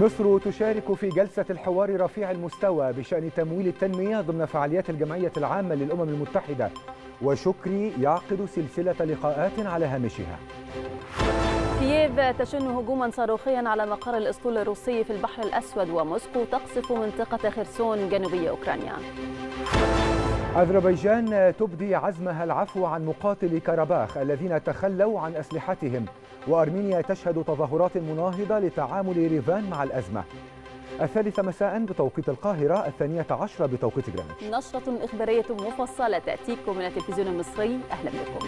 مصر تشارك في جلسة الحوار رفيع المستوى بشأن تمويل التنمية ضمن فعاليات الجمعية العامة للأمم المتحدة وشكري يعقد سلسلة لقاءات على هامشها كييف تشن هجوما صاروخيا على مقر الاسطول الروسي في البحر الاسود وموسكو تقصف منطقه خرسون جنوبيه اوكرانيا أذربيجان تبدي عزمها العفو عن مقاتلي كرباخ الذين تخلوا عن أسلحتهم وأرمينيا تشهد تظاهرات مناهضة لتعامل ريفان مع الأزمة الثالثة مساء بتوقيت القاهرة الثانية عشرة بتوقيت جرانش نشرة إخبارية مفصلة تأتيكم من التلفزيون المصري أهلا بكم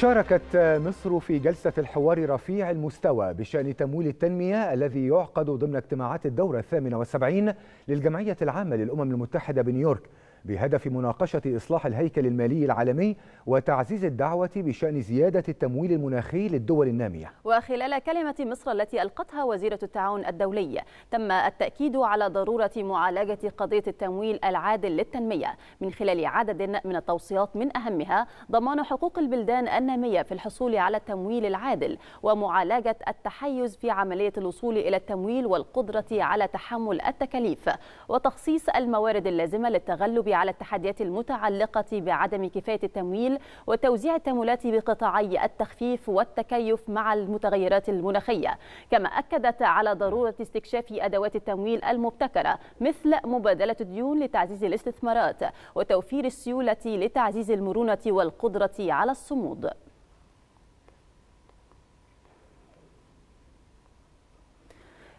شاركت مصر في جلسة الحوار رفيع المستوى بشأن تمويل التنمية الذي يعقد ضمن اجتماعات الدورة الثامنة والسبعين للجمعية العامة للأمم المتحدة بنيويورك بهدف مناقشة إصلاح الهيكل المالي العالمي وتعزيز الدعوة بشأن زيادة التمويل المناخي للدول النامية وخلال كلمة مصر التي ألقتها وزيرة التعاون الدولي تم التأكيد على ضرورة معالجة قضية التمويل العادل للتنمية من خلال عدد من التوصيات من أهمها ضمان حقوق البلدان النامية في الحصول على التمويل العادل ومعالجة التحيز في عملية الوصول إلى التمويل والقدرة على تحمل التكاليف وتخصيص الموارد اللازمة للتغلب على التحديات المتعلقة بعدم كفاية التمويل وتوزيع التمويلات بقطاعي التخفيف والتكيف مع المتغيرات المناخية كما أكدت على ضرورة استكشاف أدوات التمويل المبتكرة مثل مبادلة الديون لتعزيز الاستثمارات وتوفير السيولة لتعزيز المرونة والقدرة على الصمود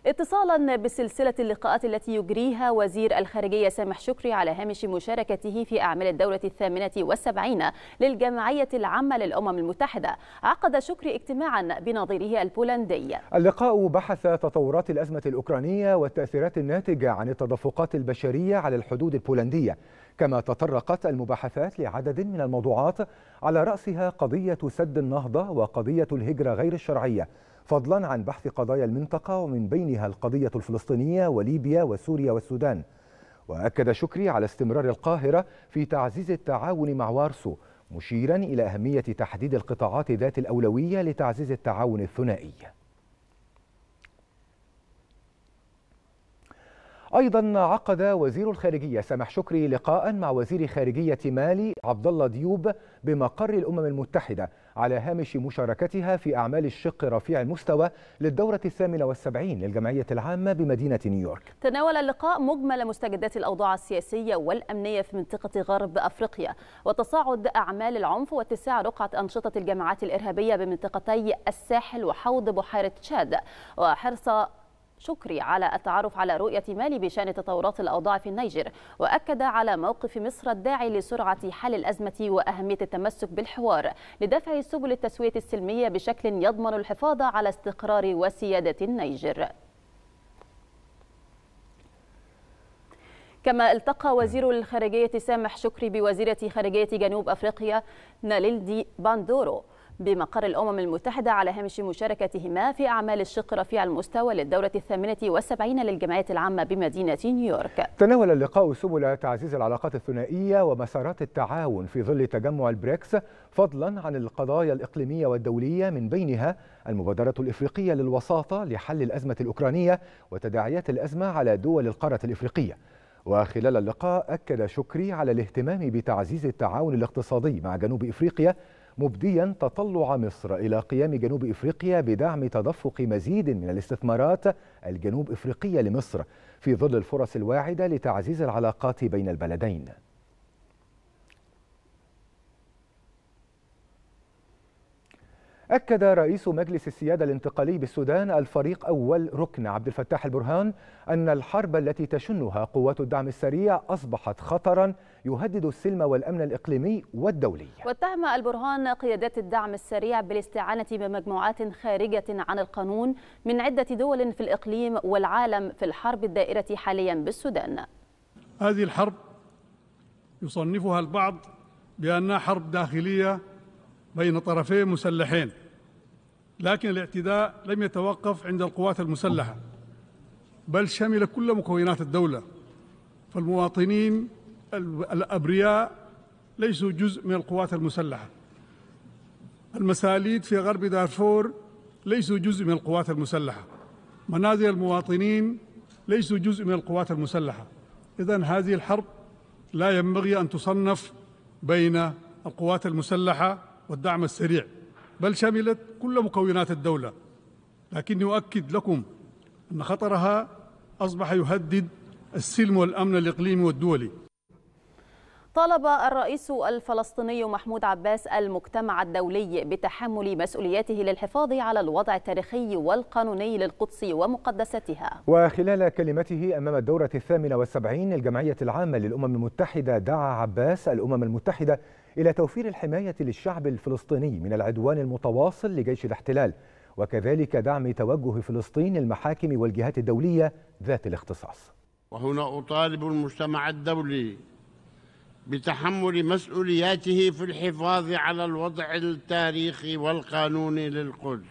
اتصالا بسلسلة اللقاءات التي يجريها وزير الخارجية سامح شكري على هامش مشاركته في أعمال الدولة الثامنة والسبعين للجمعية العامة للأمم المتحدة عقد شكري اجتماعا بنظيره البولندي اللقاء بحث تطورات الأزمة الأوكرانية والتأثيرات الناتجة عن التدفقات البشرية على الحدود البولندية كما تطرقت المباحثات لعدد من الموضوعات على رأسها قضية سد النهضة وقضية الهجرة غير الشرعية فضلا عن بحث قضايا المنطقة ومن بينها القضية الفلسطينية وليبيا وسوريا والسودان وأكد شكري على استمرار القاهرة في تعزيز التعاون مع وارسو مشيرا إلى أهمية تحديد القطاعات ذات الأولوية لتعزيز التعاون الثنائي أيضا عقد وزير الخارجية سامح شكري لقاء مع وزير خارجية مالي عبد الله ديوب بمقر الأمم المتحدة على هامش مشاركتها في أعمال الشق رفيع المستوى للدورة الثامنة والسبعين للجمعية العامة بمدينة نيويورك تناول اللقاء مجمل مستجدات الأوضاع السياسية والأمنية في منطقة غرب أفريقيا وتصاعد أعمال العنف واتساع رقعة أنشطة الجماعات الإرهابية بمنطقتي الساحل وحوض بحيرة تشاد وحرص شكري على التعرف على رؤية مالي بشأن تطورات الأوضاع في النيجر وأكد على موقف مصر الداعي لسرعة حل الأزمة وأهمية التمسك بالحوار لدفع سبل التسوية السلمية بشكل يضمن الحفاظ على استقرار وسيادة النيجر كما التقى وزير الخارجية سامح شكري بوزيرة خارجية جنوب أفريقيا ناليلدي باندورو بمقر الأمم المتحدة على هامش مشاركتهما في أعمال الشق رفيع المستوى للدورة الثامنة والسبعين للجمعية العامة بمدينة نيويورك تناول اللقاء سبل تعزيز العلاقات الثنائية ومسارات التعاون في ظل تجمع البريكس فضلا عن القضايا الإقليمية والدولية من بينها المبادرة الإفريقية للوساطة لحل الأزمة الأوكرانية وتداعيات الأزمة على دول القارة الإفريقية وخلال اللقاء أكد شكري على الاهتمام بتعزيز التعاون الاقتصادي مع جنوب إفريقيا مبديا تطلع مصر إلى قيام جنوب إفريقيا بدعم تدفق مزيد من الاستثمارات الجنوب إفريقية لمصر في ظل الفرص الواعدة لتعزيز العلاقات بين البلدين أكد رئيس مجلس السيادة الانتقالي بالسودان الفريق أول ركن عبد الفتاح البرهان أن الحرب التي تشنها قوات الدعم السريع أصبحت خطرا يهدد السلم والأمن الإقليمي والدولي واتهم البرهان قيادات الدعم السريع بالاستعانة بمجموعات خارجة عن القانون من عدة دول في الإقليم والعالم في الحرب الدائرة حاليا بالسودان هذه الحرب يصنفها البعض بأنها حرب داخلية بين طرفين مسلحين لكن الاعتداء لم يتوقف عند القوات المسلحة بل شمل كل مكونات الدولة فالمواطنين الأبرياء ليسوا جزء من القوات المسلحة المساليد في غرب دارفور ليسوا جزء من القوات المسلحة منازل المواطنين ليسوا جزء من القوات المسلحة إذا هذه الحرب لا ينبغي أن تصنف بين القوات المسلحة والدعم السريع بل شملت كل مكونات الدولة لكني أؤكد لكم أن خطرها أصبح يهدد السلم والأمن الإقليمي والدولي طالب الرئيس الفلسطيني محمود عباس المجتمع الدولي بتحمل مسؤولياته للحفاظ على الوضع التاريخي والقانوني للقدس ومقدستها وخلال كلمته أمام الدورة الثامنة والسبعين للجمعية العامة للأمم المتحدة دعا عباس الأمم المتحدة إلى توفير الحماية للشعب الفلسطيني من العدوان المتواصل لجيش الاحتلال وكذلك دعم توجه فلسطين المحاكم والجهات الدولية ذات الاختصاص وهنا أطالب المجتمع الدولي بتحمل مسؤولياته في الحفاظ على الوضع التاريخي والقانوني للقدس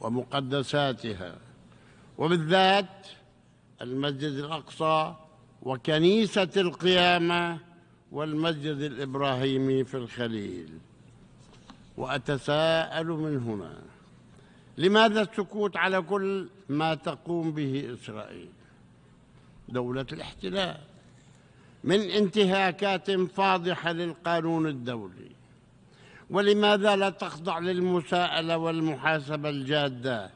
ومقدساتها وبالذات المسجد الأقصى وكنيسة القيامة والمسجد الإبراهيمي في الخليل وأتساءل من هنا لماذا السكوت على كل ما تقوم به إسرائيل دولة الاحتلال من انتهاكات فاضحة للقانون الدولي ولماذا لا تخضع للمساءلة والمحاسبة الجادة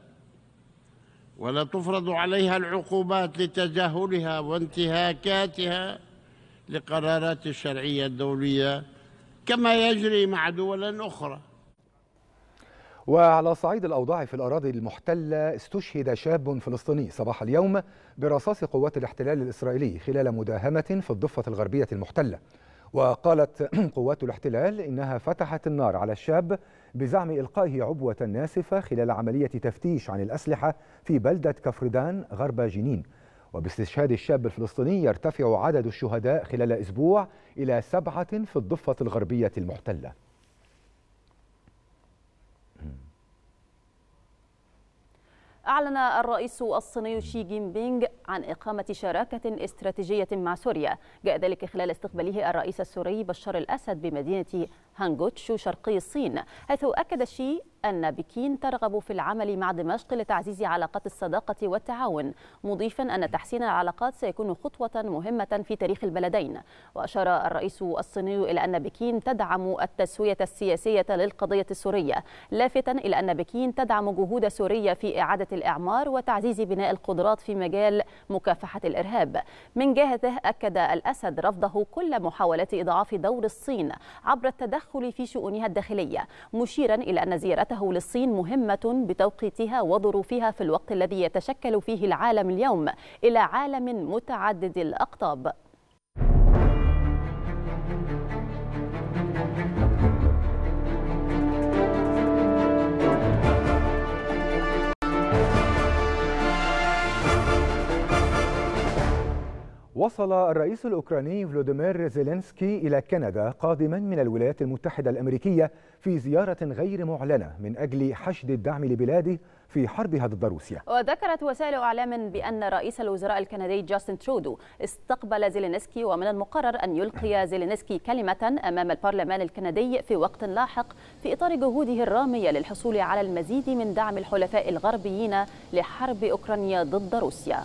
ولا تفرض عليها العقوبات لتجاهلها وانتهاكاتها لقرارات الشرعية الدولية كما يجري مع دول أخرى وعلى صعيد الأوضاع في الأراضي المحتلة استشهد شاب فلسطيني صباح اليوم برصاص قوات الاحتلال الإسرائيلي خلال مداهمة في الضفة الغربية المحتلة وقالت قوات الاحتلال إنها فتحت النار على الشاب بزعم إلقائه عبوة ناسفة خلال عملية تفتيش عن الأسلحة في بلدة كفردان غرب جنين وباستشهاد الشاب الفلسطيني يرتفع عدد الشهداء خلال أسبوع إلى سبعة في الضفة الغربية المحتلة أعلن الرئيس الصيني شي جين بينغ عن إقامة شراكة استراتيجية مع سوريا جاء ذلك خلال استقباله الرئيس السوري بشار الأسد بمدينة هانغوتشو شرقي الصين حيث أكد شي أن بكين ترغب في العمل مع دمشق لتعزيز علاقات الصداقة والتعاون مضيفا أن تحسين العلاقات سيكون خطوة مهمة في تاريخ البلدين وأشار الرئيس الصيني إلى أن بكين تدعم التسوية السياسية للقضية السورية لافتا إلى أن بكين تدعم جهود سوريا في إعادة الإعمار وتعزيز بناء القدرات في مجال مكافحة الإرهاب من جهته أكد الأسد رفضه كل محاولات إضعاف دور الصين عبر التدخل في شؤونها الداخلية مشيرا إلى أن زيارته نسبته للصين مهمة بتوقيتها وظروفها في الوقت الذي يتشكل فيه العالم اليوم إلى عالم متعدد الأقطاب وصل الرئيس الأوكراني فلوديمير زيلينسكي إلى كندا قادما من الولايات المتحدة الأمريكية في زيارة غير معلنة من أجل حشد الدعم لبلاده في حربها ضد روسيا وذكرت وسائل أعلام بأن رئيس الوزراء الكندي جاستن ترودو استقبل زيلينسكي ومن المقرر أن يلقي زيلينسكي كلمة أمام البرلمان الكندي في وقت لاحق في إطار جهوده الرامية للحصول على المزيد من دعم الحلفاء الغربيين لحرب أوكرانيا ضد روسيا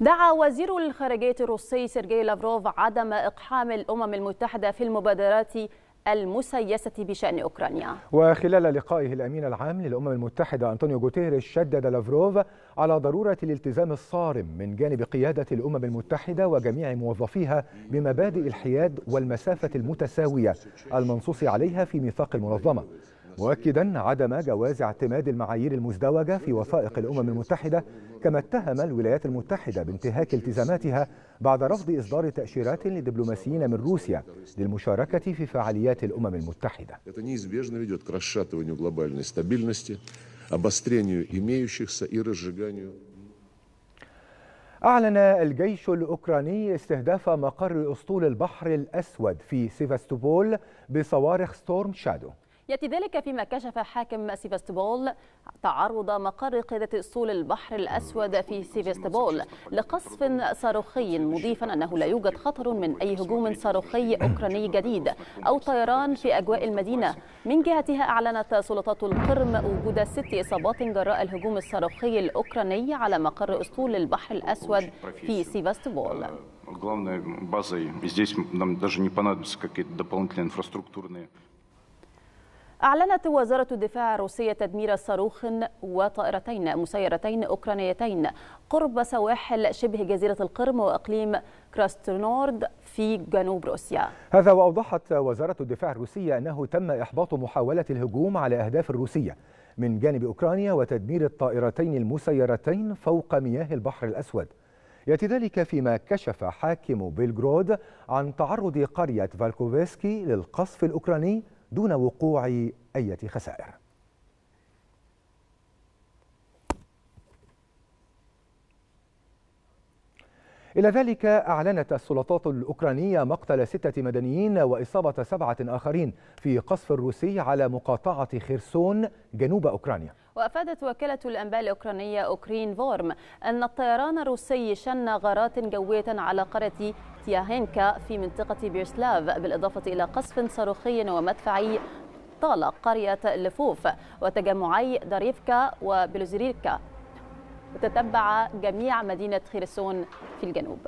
دعا وزير الخارجية الروسي سيرجي لافروف عدم إقحام الأمم المتحدة في المبادرات المسيسة بشأن أوكرانيا وخلال لقائه الأمين العام للأمم المتحدة أنطونيو جوتيريش شدد لافروف على ضرورة الالتزام الصارم من جانب قيادة الأمم المتحدة وجميع موظفيها بمبادئ الحياد والمسافة المتساوية المنصوص عليها في ميثاق المنظمة مؤكدا عدم جواز اعتماد المعايير المزدوجة في وثائق الأمم المتحدة كما اتهم الولايات المتحدة بانتهاك التزاماتها بعد رفض إصدار تأشيرات لدبلوماسيين من روسيا للمشاركة في فعاليات الأمم المتحدة أعلن الجيش الأوكراني استهداف مقر أسطول البحر الأسود في سيفاستوبول بصواريخ ستورم شادو يأتي ذلك فيما كشف حاكم سيفاستوبول تعرض مقر قيادة أسطول البحر الأسود في سيفاستوبول لقصف صاروخي مضيفا أنه لا يوجد خطر من أي هجوم صاروخي أوكراني جديد أو طيران في أجواء المدينة من جهتها أعلنت سلطات القرم وجود ست إصابات جراء الهجوم الصاروخي الأوكراني على مقر أسطول البحر الأسود في سيفاستوبول э, главной базой. Здесь нам даже не понадобятся какие-то дополнительные инфраструктурные أعلنت وزارة الدفاع الروسية تدمير صاروخ وطائرتين مسيرتين أوكرانيتين قرب سواحل شبه جزيرة القرم وإقليم كراسترنورد في جنوب روسيا هذا وأوضحت وزارة الدفاع الروسية أنه تم إحباط محاولة الهجوم على أهداف الروسية من جانب أوكرانيا وتدمير الطائرتين المسيرتين فوق مياه البحر الأسود يأتي ذلك فيما كشف حاكم بلغرود عن تعرض قرية فالكوفيسكي للقصف الأوكراني دون وقوع أي خسائر إلى ذلك أعلنت السلطات الأوكرانية مقتل ستة مدنيين وإصابة سبعة آخرين في قصف الروسي على مقاطعة خيرسون جنوب أوكرانيا وأفادت وكالة الأنباء الأوكرانية أوكرين فورم أن الطيران الروسي شن غارات جوية على قرية تياهينكا في منطقة بيرسلاف بالإضافة إلى قصف صاروخي ومدفعي طال قرية لفوف وتجمعي داريفكا وبلوزريكا وتتبع جميع مدينة خيرسون في الجنوب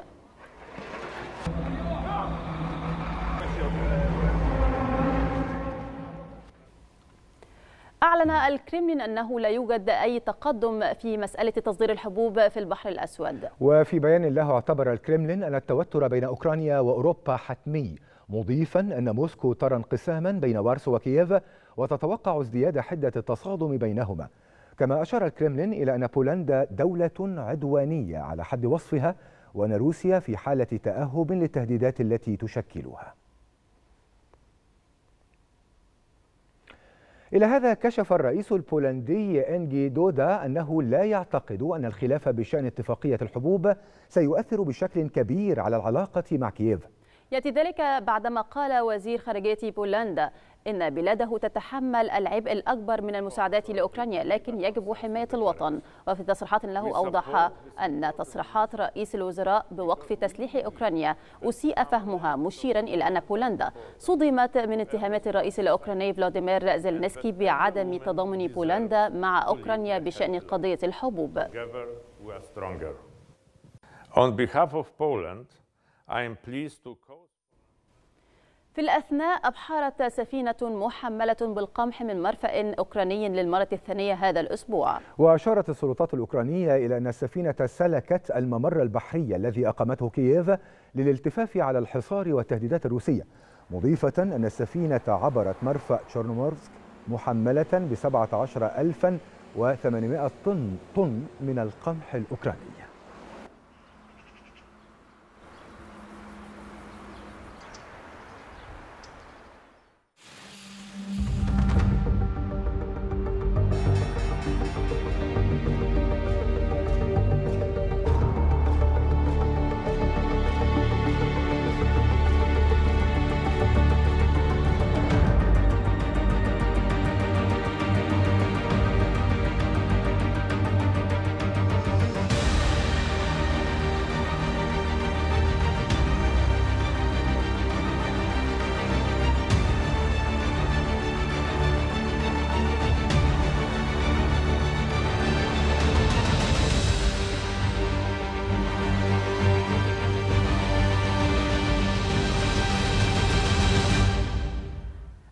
أعلن الكرملين أنه لا يوجد أي تقدم في مسألة تصدير الحبوب في البحر الأسود وفي بيان له اعتبر الكرملين أن التوتر بين أوكرانيا وأوروبا حتمي مضيفا أن موسكو ترى انقساما بين وارسو وكييف وتتوقع ازدياد حدة التصادم بينهما كما أشار الكرملين إلى أن بولندا دولة عدوانية على حد وصفها وأن روسيا في حالة تأهب للتهديدات التي تشكلها إلى هذا كشف الرئيس البولندي إنجي دودا أنه لا يعتقد أن الخلاف بشأن اتفاقية الحبوب سيؤثر بشكل كبير على العلاقة مع كييف يأتي ذلك بعدما قال وزير خارجية بولندا إن بلاده تتحمل العبء الأكبر من المساعدات لأوكرانيا لكن يجب حماية الوطن وفي تصريحات له أوضح أن تصريحات رئيس الوزراء بوقف تسليح أوكرانيا أسيء فهمها مشيرا إلى أن بولندا صدمت من اتهامات الرئيس الأوكراني فلاديمير زيلنسكي بعدم تضامن بولندا مع أوكرانيا بشأن قضية الحبوب On behalf of Poland, I am pleased to call في الأثناء أبحرت سفينة محملة بالقمح من مرفأ أوكراني للمرة الثانية هذا الأسبوع وأشارت السلطات الأوكرانية إلى أن السفينة سلكت الممر البحري الذي أقامته كييف للالتفاف على الحصار والتهديدات الروسية مضيفة أن السفينة عبرت مرفأ تشيرنومورسك محملة ب 17800 طن طن من القمح الأوكراني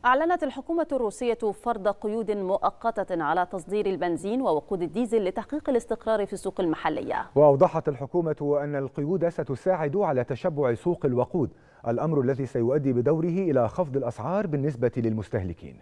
أعلنت الحكومة الروسية فرض قيود مؤقتة على تصدير البنزين ووقود الديزل لتحقيق الاستقرار في السوق المحلية وأوضحت الحكومة أن القيود ستساعد على تشبع سوق الوقود الأمر الذي سيؤدي بدوره إلى خفض الأسعار بالنسبة للمستهلكين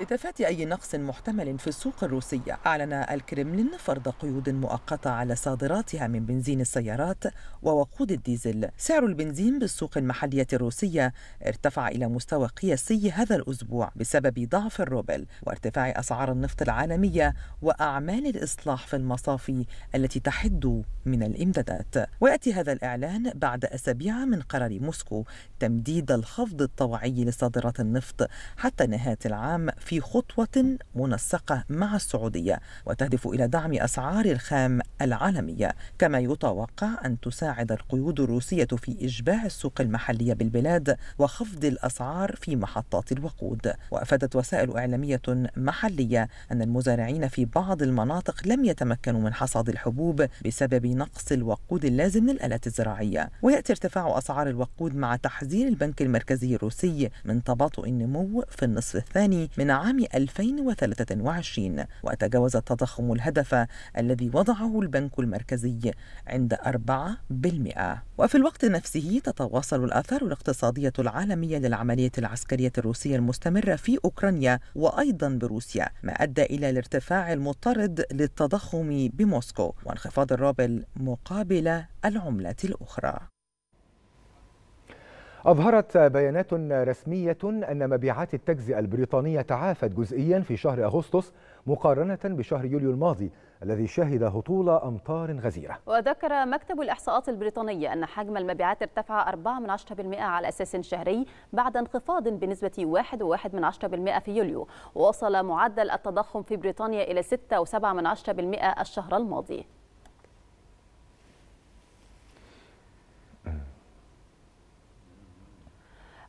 لتفادي أي نقص محتمل في السوق الروسية أعلن الكرملين فرض قيود مؤقتة على صادراتها من بنزين السيارات ووقود الديزل سعر البنزين بالسوق المحلية الروسية ارتفع إلى مستوى قياسي هذا الأسبوع بسبب ضعف الروبل وارتفاع أسعار النفط العالمية وأعمال الإصلاح في المصافي التي تحد من الإمدادات ويأتي هذا الإعلان بعد أسابيع من قرار موسكو تمديد الخفض الطوعي لصادرات النفط حتى نهاية العام في في خطوة منسقة مع السعودية وتهدف إلى دعم أسعار الخام العالمية كما يتوقع أن تساعد القيود الروسية في إشباع السوق المحلية بالبلاد وخفض الأسعار في محطات الوقود وأفادت وسائل إعلامية محلية أن المزارعين في بعض المناطق لم يتمكنوا من حصاد الحبوب بسبب نقص الوقود اللازم للآلات الزراعية ويأتي ارتفاع أسعار الوقود مع تحذير البنك المركزي الروسي من تباطؤ النمو في النصف الثاني من عام 2023 وتجاوز التضخم الهدف الذي وضعه البنك المركزي عند 4% وفي الوقت نفسه تتواصل الآثار الاقتصادية العالمية للعملية العسكرية الروسية المستمرة في أوكرانيا وأيضا بروسيا ما أدى إلى الارتفاع المضطرد للتضخم بموسكو وانخفاض الروبل مقابل العملات الأخرى أظهرت بيانات رسمية أن مبيعات التجزئة البريطانية تعافت جزئيا في شهر أغسطس مقارنة بشهر يوليو الماضي الذي شهد هطول أمطار غزيرة وذكر مكتب الإحصاءات البريطانية أن حجم المبيعات ارتفع 4% على أساس شهري بعد انخفاض بنسبة 1.1% في يوليو ووصل معدل التضخم في بريطانيا إلى 6.7% الشهر الماضي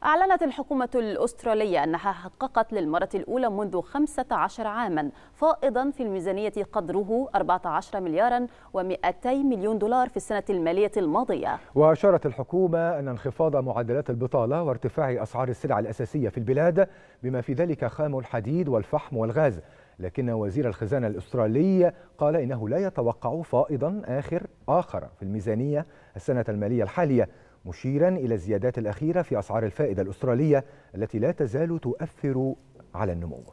أعلنت الحكومة الأسترالية أنها حققت للمرة الأولى منذ 15 عاما فائضا في الميزانية قدره 14 مليارا و200 مليون دولار في السنة المالية الماضية وأشارت الحكومة أن انخفاض معدلات البطالة وارتفاع أسعار السلع الأساسية في البلاد بما في ذلك خام الحديد والفحم والغاز لكن وزير الخزانة الأسترالي قال إنه لا يتوقع فائضا آخر آخر في الميزانية السنة المالية الحالية مشيرا إلى الزيادات الأخيرة في أسعار الفائدة الأسترالية التي لا تزال تؤثر على النمو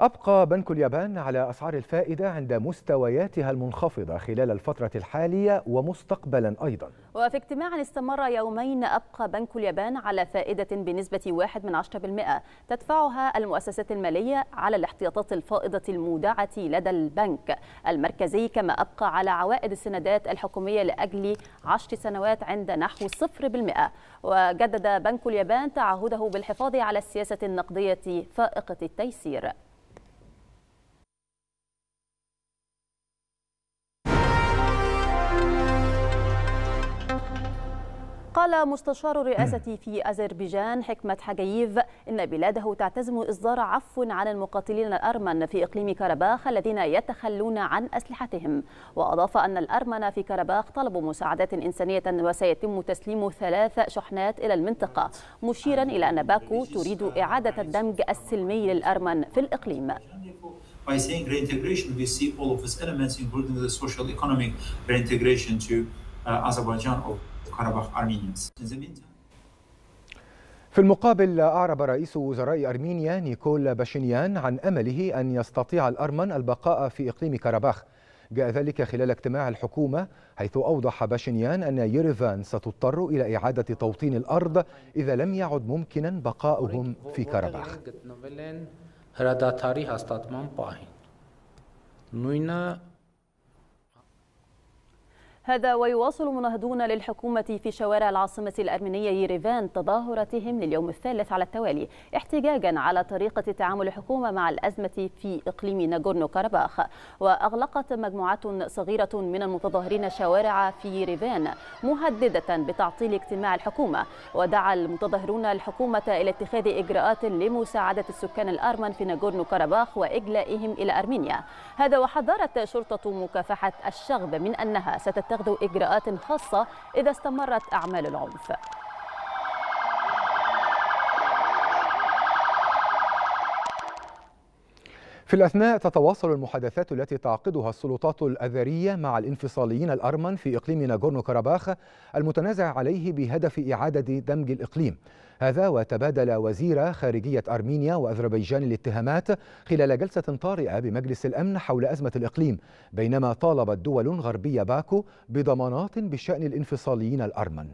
أبقى بنك اليابان على أسعار الفائدة عند مستوياتها المنخفضة خلال الفترة الحالية ومستقبلا أيضا وفي اجتماع استمر يومين أبقى بنك اليابان على فائدة بنسبة 1 من 10% تدفعها المؤسسات المالية على الاحتياطات الفائضة المودعة لدى البنك المركزي كما أبقى على عوائد السندات الحكومية لأجل 10 سنوات عند نحو 0% وجدد بنك اليابان تعهده بالحفاظ على السياسة النقدية فائقة التيسير قال مستشار الرئاسة في أذربيجان حكمة حجييف إن بلاده تعتزم إصدار عفو عن المقاتلين الأرمن في إقليم كرباخ الذين يتخلون عن أسلحتهم وأضاف أن الأرمن في كرباخ طلبوا مساعدات إنسانية وسيتم تسليم ثلاث شحنات إلى المنطقة مشيرا إلى أن باكو تريد إعادة الدمج السلمي للأرمن في الإقليم by saying reintegration, we see all of its elements, including the social economic reintegration to uh, Azerbaijan. كرباخ Armenians. في المقابل أعرب رئيس وزراء أرمينيا نيكول باشينيان عن أمله أن يستطيع الأرمن البقاء في إقليم كارباخ جاء ذلك خلال اجتماع الحكومة حيث أوضح باشينيان أن يريفان ستضطر إلى إعادة توطين الأرض إذا لم يعد ممكنا بقاؤهم في كرباخ هذا ويواصل مناهضون للحكومة في شوارع العاصمة الأرمينية يريفان تظاهراتهم لليوم الثالث على التوالي احتجاجا على طريقة تعامل الحكومة مع الأزمة في إقليم ناغورنو كارباخ وأغلقت مجموعات صغيرة من المتظاهرين شوارع في يريفان مهددة بتعطيل اجتماع الحكومة ودعا المتظاهرون الحكومة إلى اتخاذ إجراءات لمساعدة السكان الأرمن في ناغورنو كارباخ وإجلائهم إلى أرمينيا هذا وحذرت شرطة مكافحة الشغب من أنها ستت يتخذوا إجراءات خاصة إذا استمرت أعمال العنف في الأثناء تتواصل المحادثات التي تعقدها السلطات الأذرية مع الانفصاليين الأرمن في إقليم ناغورنو كاراباخ المتنازع عليه بهدف إعادة دمج الإقليم هذا وتبادل وزير خارجية أرمينيا وأذربيجان الاتهامات خلال جلسة طارئة بمجلس الأمن حول أزمة الإقليم بينما طالبت دول غربية باكو بضمانات بشأن الانفصاليين الأرمن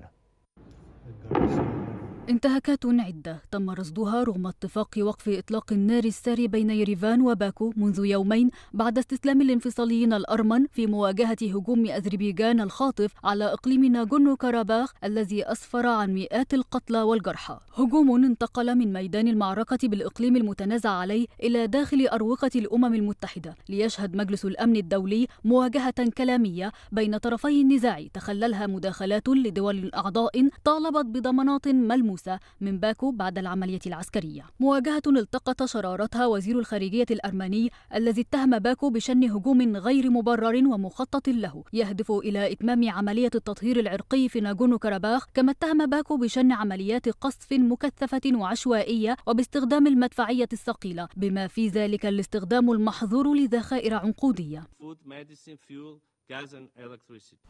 انتهاكات عدة تم رصدها رغم اتفاق وقف إطلاق النار الساري بين يريفان وباكو منذ يومين بعد استسلام الانفصاليين الأرمن في مواجهة هجوم أذربيجان الخاطف على إقليم ناغونو كاراباخ الذي أسفر عن مئات القتلى والجرحى هجوم انتقل من ميدان المعركة بالإقليم المتنازع عليه إلى داخل أروقة الأمم المتحدة ليشهد مجلس الأمن الدولي مواجهة كلامية بين طرفي النزاع تخللها مداخلات لدول أعضاء طالبت بضمانات ملموسة موسى من باكو بعد العملية العسكرية مواجهة التقط شرارتها وزير الخارجية الأرمني الذي اتهم باكو بشن هجوم غير مبرر ومخطط له يهدف إلى إتمام عملية التطهير العرقي في ناغونو كرباخ كما اتهم باكو بشن عمليات قصف مكثفة وعشوائية وباستخدام المدفعية الثقيلة بما في ذلك الاستخدام المحظور لذخائر عنقودية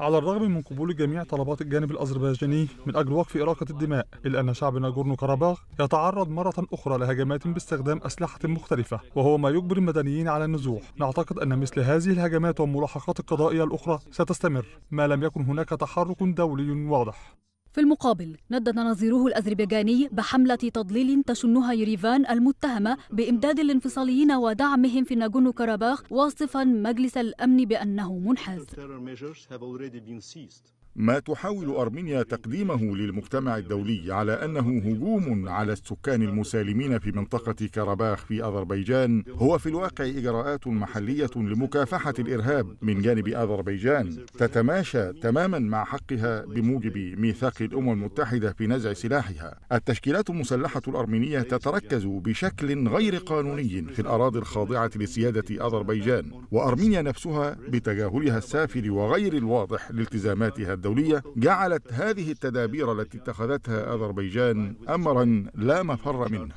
على الرغم من قبول جميع طلبات الجانب الأذربيجاني من أجل وقف إراقة الدماء إلا أن شعب ناجورنو كاراباخ يتعرض مرة أخرى لهجمات باستخدام أسلحة مختلفة وهو ما يجبر المدنيين على النزوح نعتقد أن مثل هذه الهجمات والملاحقات القضائية الأخرى ستستمر ما لم يكن هناك تحرك دولي واضح في المقابل ندد نظيره الأذربيجاني بحملة تضليل تشنها يريفان المتهمة بإمداد الانفصاليين ودعمهم في ناغونو كاراباخ واصفا مجلس الأمن بأنه منحاز ما تحاول أرمينيا تقديمه للمجتمع الدولي على أنه هجوم على السكان المسالمين في منطقة كرباخ في أذربيجان هو في الواقع إجراءات محلية لمكافحة الإرهاب من جانب أذربيجان تتماشى تماما مع حقها بموجب ميثاق الأمم المتحدة في نزع سلاحها التشكيلات المسلحة الأرمينية تتركز بشكل غير قانوني في الأراضي الخاضعة لسيادة أذربيجان وأرمينيا نفسها بتجاهلها السافر وغير الواضح لالتزاماتها الدولية الدولية جعلت هذه التدابير التي اتخذتها أذربيجان أمرا لا مفر منه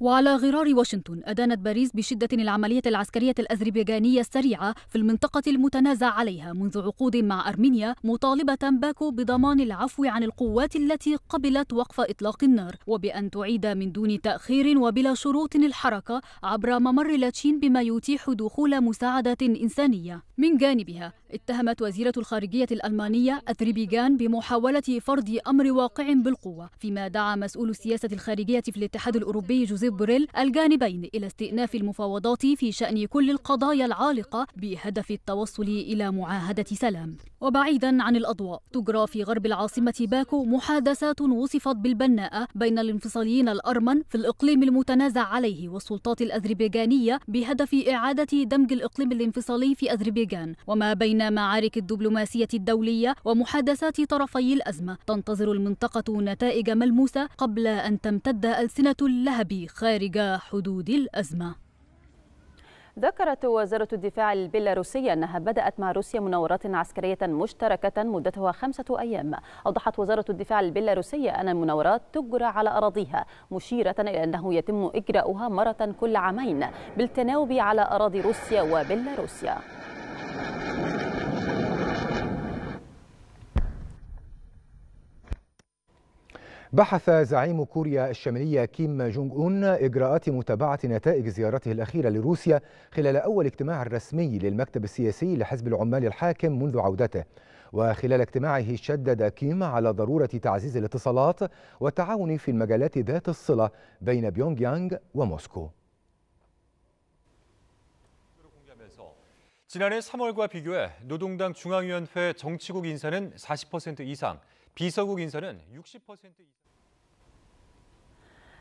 وعلى غرار واشنطن أدانت باريس بشدة العملية العسكرية الأذربيجانية السريعة في المنطقة المتنازع عليها منذ عقود مع أرمينيا مطالبة باكو بضمان العفو عن القوات التي قبلت وقف إطلاق النار وبأن تعيد من دون تأخير وبلا شروط الحركة عبر ممر لاتشين بما يتيح دخول مساعدة إنسانية من جانبها اتهمت وزيرة الخارجية الألمانية أذربيجان بمحاولة فرض أمر واقع بالقوة فيما دعا مسؤول السياسة الخارجية في الاتحاد الأوروبي جوزيف بوريل الجانبين إلى استئناف المفاوضات في شأن كل القضايا العالقة بهدف التوصل إلى معاهدة سلام وبعيدا عن الأضواء تجرى في غرب العاصمة باكو محادثات وصفت بالبناءة بين الانفصاليين الأرمن في الإقليم المتنازع عليه والسلطات الأذربيجانية بهدف إعادة دمج الإقليم الانفصالي في أذربيجان وما بين معارك الدبلوماسية الدولية ومحادثات طرفي الأزمة تنتظر المنطقة نتائج ملموسة قبل أن تمتد ألسنة اللهب خارج حدود الأزمة ذكرت وزارة الدفاع البيلاروسية أنها بدأت مع روسيا مناورات عسكرية مشتركة مدتها خمسة أيام أوضحت وزارة الدفاع البيلاروسية أن المناورات تجرى على أراضيها مشيرة إلى أنه يتم إجراؤها مرة كل عامين بالتناوب على أراضي روسيا وبيلاروسيا بحث زعيم كوريا الشمالية كيم جونج أون إجراءات متابعة نتائج زيارته الأخيرة لروسيا خلال أول اجتماع رسمي للمكتب السياسي لحزب العمال الحاكم منذ عودته وخلال اجتماعه شدد كيم على ضرورة تعزيز الاتصالات والتعاون في المجالات ذات الصلة بين بيونغ يانغ وموسكو 지난해 3월과 비교해 노동당 중앙위원회 정치국 인사는 40% 이상, 비서국 인사는 60%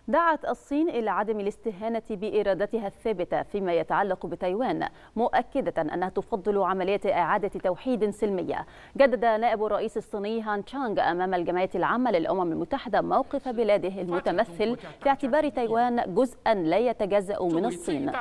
دعت الصين إلى عدم الاستهانة بإرادتها الثابتة فيما يتعلق بتايوان مؤكدة أنها تفضل عملية إعادة توحيد سلمية جدد نائب الرئيس الصيني هان تشانغ أمام الجمعية العامة للأمم المتحدة موقف بلاده المتمثل في اعتبار تايوان جزءا لا يتجزأ من الصين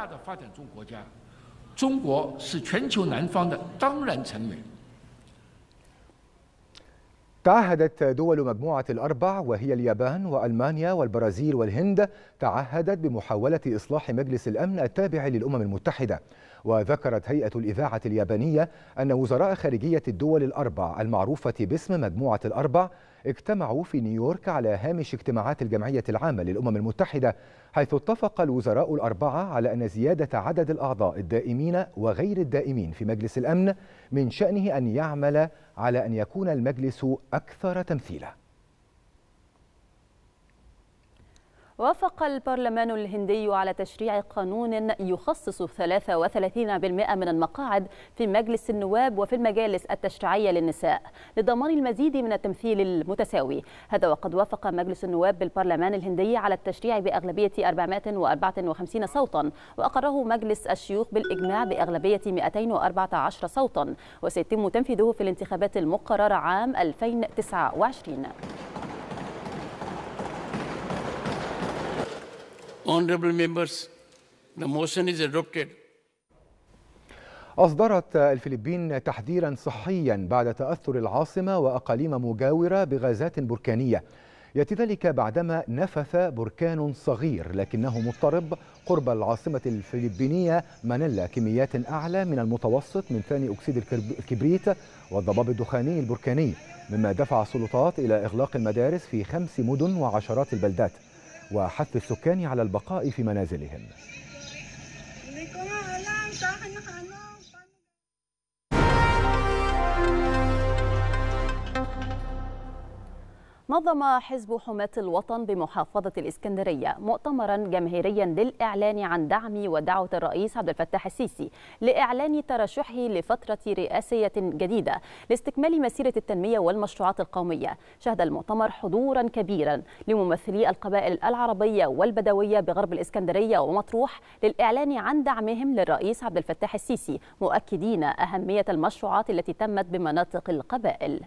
تعهدت دول مجموعة الأربع وهي اليابان وألمانيا والبرازيل والهند تعهدت بمحاولة إصلاح مجلس الأمن التابع للأمم المتحدة وذكرت هيئة الإذاعة اليابانية أن وزراء خارجية الدول الأربع المعروفة باسم مجموعة الأربع اجتمعوا في نيويورك على هامش اجتماعات الجمعية العامة للأمم المتحدة حيث اتفق الوزراء الأربعة على أن زيادة عدد الأعضاء الدائمين وغير الدائمين في مجلس الأمن من شأنه أن يعمل على أن يكون المجلس أكثر تمثيلاً وافق البرلمان الهندي على تشريع قانون يخصص 33% من المقاعد في مجلس النواب وفي المجالس التشريعية للنساء لضمان المزيد من التمثيل المتساوي هذا وقد وافق مجلس النواب بالبرلمان الهندي على التشريع بأغلبية 454 صوتا وأقره مجلس الشيوخ بالإجماع بأغلبية 214 صوتا وسيتم تنفيذه في الانتخابات المقررة عام 2029 Honorable members, the motion is adopted. أصدرت الفلبين تحذيرا صحيا بعد تأثر العاصمة وأقاليم مجاورة بغازات بركانية يأتي ذلك بعدما نفث بركان صغير لكنه مضطرب قرب العاصمة الفلبينية مانيلا كميات أعلى من المتوسط من ثاني أكسيد الكبريت والضباب الدخاني البركاني مما دفع السلطات إلى إغلاق المدارس في خمس مدن وعشرات البلدات وحث السكان على البقاء في منازلهم نظم حزب حماة الوطن بمحافظة الإسكندرية مؤتمرا جماهيريا للإعلان عن دعم ودعوة الرئيس عبد الفتاح السيسي لإعلان ترشحه لفترة رئاسية جديدة لاستكمال مسيرة التنمية والمشروعات القومية شهد المؤتمر حضورا كبيرا لممثلي القبائل العربية والبدوية بغرب الإسكندرية ومطروح للإعلان عن دعمهم للرئيس عبد الفتاح السيسي مؤكدين أهمية المشروعات التي تمت بمناطق القبائل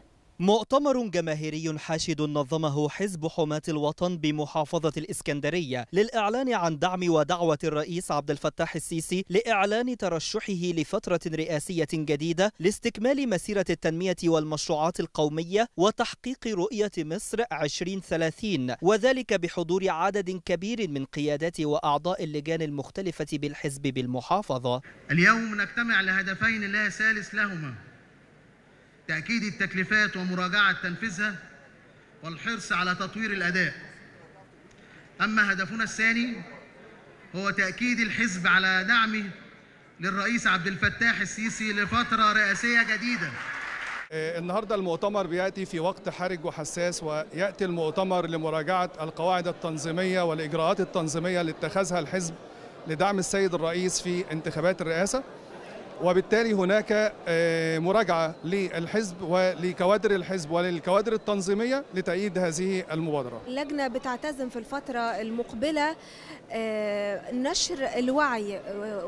مؤتمر جماهيري حاشد نظمه حزب حماة الوطن بمحافظة الإسكندرية للإعلان عن دعم ودعوة الرئيس عبد الفتاح السيسي لإعلان ترشحه لفترة رئاسية جديدة لاستكمال مسيرة التنمية والمشروعات القومية وتحقيق رؤية مصر 2030 وذلك بحضور عدد كبير من قيادات وأعضاء اللجان المختلفة بالحزب بالمحافظة اليوم نجتمع لهدفين لا ثالث لهما تأكيد التكليفات ومراجعة تنفيذها والحرص على تطوير الأداء أما هدفنا الثاني هو تأكيد الحزب على دعمه للرئيس عبد الفتاح السيسي لفترة رئاسية جديدة آه، النهاردة المؤتمر بيأتي في وقت حرج وحساس ويأتي المؤتمر لمراجعة القواعد التنظيمية والإجراءات التنظيمية اللي اتخذها الحزب لدعم السيد الرئيس في انتخابات الرئاسة وبالتالي هناك آه، مراجعة للحزب ولكوادر الحزب وللكوادر التنظيمية لتأييد هذه المبادرة اللجنة بتعتزم في الفترة المقبلة آه، نشر الوعي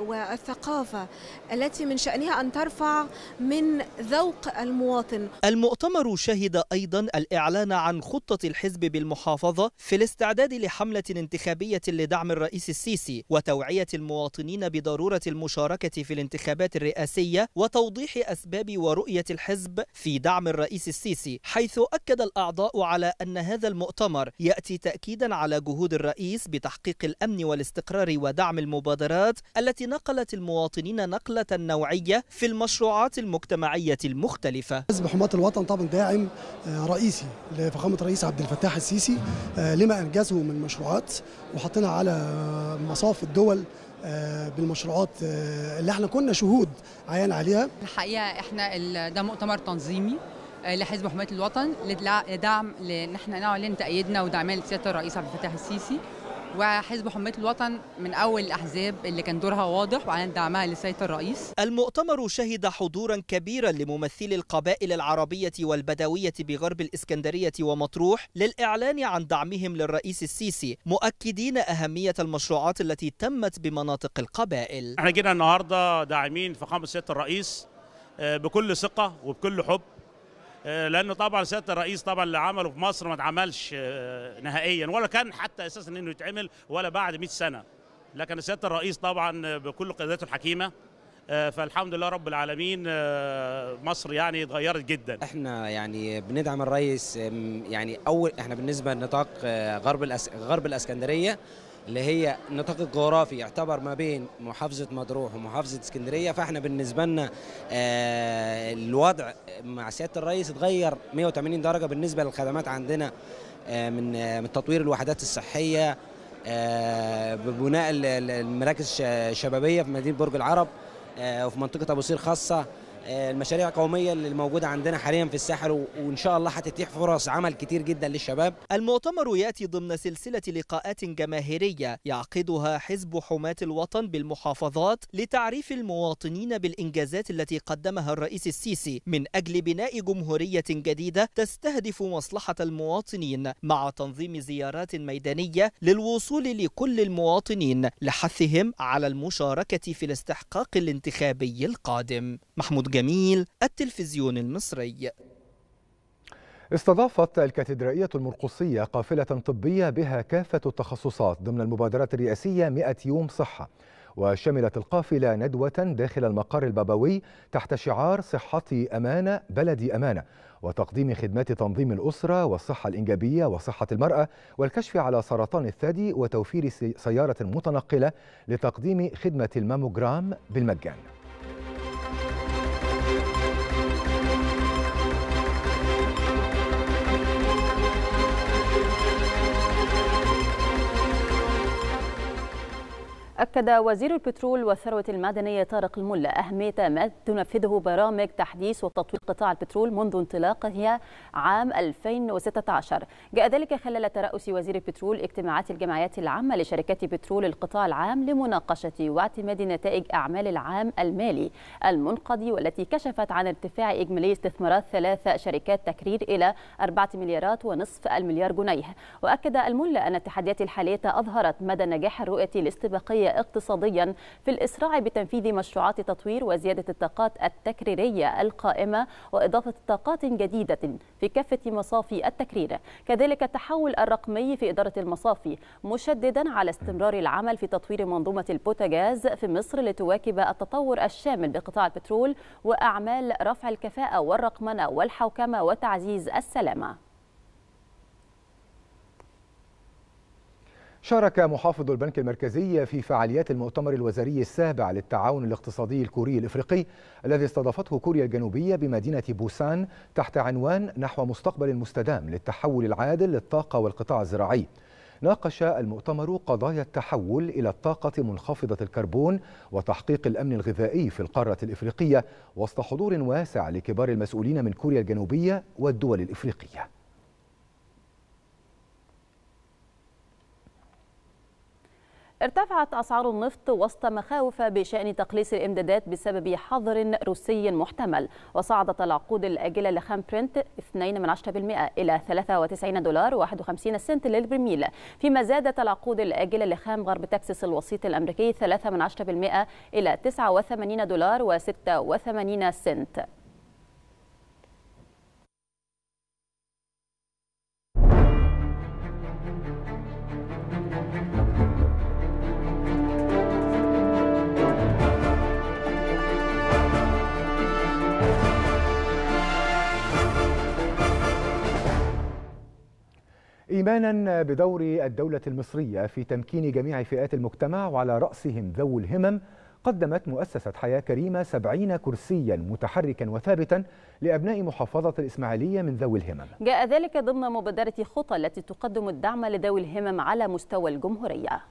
والثقافة التي من شأنها أن ترفع من ذوق المواطن المؤتمر شهد أيضا الإعلان عن خطة الحزب بالمحافظة في الاستعداد لحملة انتخابية لدعم الرئيس السيسي وتوعية المواطنين بضرورة المشاركة في الانتخابات الرئاسية وتوضيح أسباب ورؤية الحزب في دعم الرئيس السيسي حيث أكد الأعضاء على أن هذا المؤتمر يأتي تأكيدا على جهود الرئيس بتحقيق الأمن الأمن والاستقرار ودعم المبادرات التي نقلت المواطنين نقلة نوعية في المشروعات المجتمعية المختلفة حزب حماة الوطن طبعا داعم آه، رئيسي لفخامة الرئيس عبد الفتاح السيسي آه، لما أنجزه من مشروعات وحطينا على آه، مصاف الدول بالمشروعات اللي احنا كنا شهود عيان عليها الحقيقه احنا ده مؤتمر تنظيمي لحزب حمايه الوطن لدعم لان احنا نعلن تأييدنا ودعمنا لسياده الرئيس عبد الفتاح السيسي وحزب حمية الوطن من أول الأحزاب اللي كان دورها واضح وعلن دعمها للسيد الرئيس المؤتمر شهد حضورا كبيرا لممثلي القبائل العربية والبدوية بغرب الإسكندرية ومطروح للإعلان عن دعمهم للرئيس السيسي مؤكدين أهمية المشروعات التي تمت بمناطق القبائل احنا جينا النهاردة داعمين فخامة سيادة الرئيس آه، بكل ثقة وبكل حب آه، لانه طبعا سياده الرئيس طبعا اللي عمله في مصر ما اتعملش آه، نهائيا ولا كان حتى اساسا انه يتعمل ولا بعد 100 سنه لكن سياده الرئيس طبعا بكل قياداته الحكيمه آه، فالحمد لله رب العالمين مصر يعني اتغيرت جدا احنا يعني بندعم الرئيس يعني اول احنا بالنسبه لنطاق غرب الأس... غرب الاسكندريه اللي هي النطاق الجغرافي يعتبر ما بين محافظه مدروح ومحافظه اسكندريه فاحنا بالنسبه لنا آه، الوضع مع سياده الرئيس اتغير 180 درجه بالنسبه للخدمات عندنا آه، من آه، من تطوير الوحدات الصحيه ببناء المراكز الشبابيه في مدينه برج العرب وفي منطقه ابو صير خاصه المشاريع القوميه اللي موجوده عندنا حاليا في الساحل وان شاء الله هتتيح فرص عمل كتير جدا للشباب. المؤتمر ياتي ضمن سلسله لقاءات جماهيريه يعقدها حزب حماه الوطن بالمحافظات لتعريف المواطنين بالانجازات التي قدمها الرئيس السيسي من اجل بناء جمهوريه جديده تستهدف مصلحه المواطنين مع تنظيم زيارات ميدانيه للوصول لكل المواطنين لحثهم على المشاركه في الاستحقاق الانتخابي القادم. محمود جميل التلفزيون المصري استضافت الكاتدرائية المرقصية قافلة طبية بها كافة التخصصات ضمن المبادرات الرئاسية 100 يوم صحة وشملت القافلة ندوة داخل المقر البابوي تحت شعار صحتي أمانة بلدي أمانة وتقديم خدمات تنظيم الأسرة والصحة الإنجابية وصحة المرأة والكشف على سرطان الثدي وتوفير سيارة متنقلة لتقديم خدمة الماموجرام بالمجان أكد وزير البترول والثروة المعدنية طارق الملا أهمية ما تنفذه برامج تحديث وتطوير قطاع البترول منذ انطلاقها عام 2016 جاء ذلك خلال ترأس وزير البترول اجتماعات الجمعيات العامة لشركات بترول القطاع العام لمناقشة واعتماد نتائج أعمال العام المالي المنقضي والتي كشفت عن ارتفاع إجمالي استثمارات ثلاث شركات تكرير إلى 4 مليارات ونصف المليار جنيه وأكد الملا أن التحديات الحالية أظهرت مدى نجاح الرؤية الاستباقية الدولية اقتصاديا في الإسراع بتنفيذ مشروعات تطوير وزيادة الطاقات التكريرية القائمة وإضافة طاقات جديدة في كافة مصافي التكرير كذلك التحول الرقمي في إدارة المصافي مشددا على استمرار العمل في تطوير منظومة البوتاجاز في مصر لتواكب التطور الشامل بقطاع البترول وأعمال رفع الكفاءة والرقمنة والحوكمة وتعزيز السلامة شارك محافظ البنك المركزي في فعاليات المؤتمر الوزاري السابع للتعاون الاقتصادي الكوري الافريقي الذي استضافته كوريا الجنوبيه بمدينه بوسان تحت عنوان نحو مستقبل مستدام للتحول العادل للطاقه والقطاع الزراعي. ناقش المؤتمر قضايا التحول الى الطاقه منخفضه الكربون وتحقيق الامن الغذائي في القاره الافريقيه وسط حضور واسع لكبار المسؤولين من كوريا الجنوبيه والدول الافريقيه. ارتفعت أسعار النفط وسط مخاوف بشأن تقليص الإمدادات بسبب حظر روسي محتمل وصعدت العقود الآجلة لخام برنت 2% إلى 93 دولار و51 سنت للبرميل فيما زادت العقود الآجلة لخام غرب تكساس الوسيط الأمريكي 3% إلى 89 دولار و86 سنت إيمانا بدور الدولة المصرية في تمكين جميع فئات المجتمع وعلى رأسهم ذوي الهمم قدمت مؤسسة حياة كريمة 70 كرسيا متحركا وثابتا لأبناء محافظة الإسماعيلية من ذوي الهمم جاء ذلك ضمن مبادرة خطى التي تقدم الدعم لذوي الهمم على مستوى الجمهورية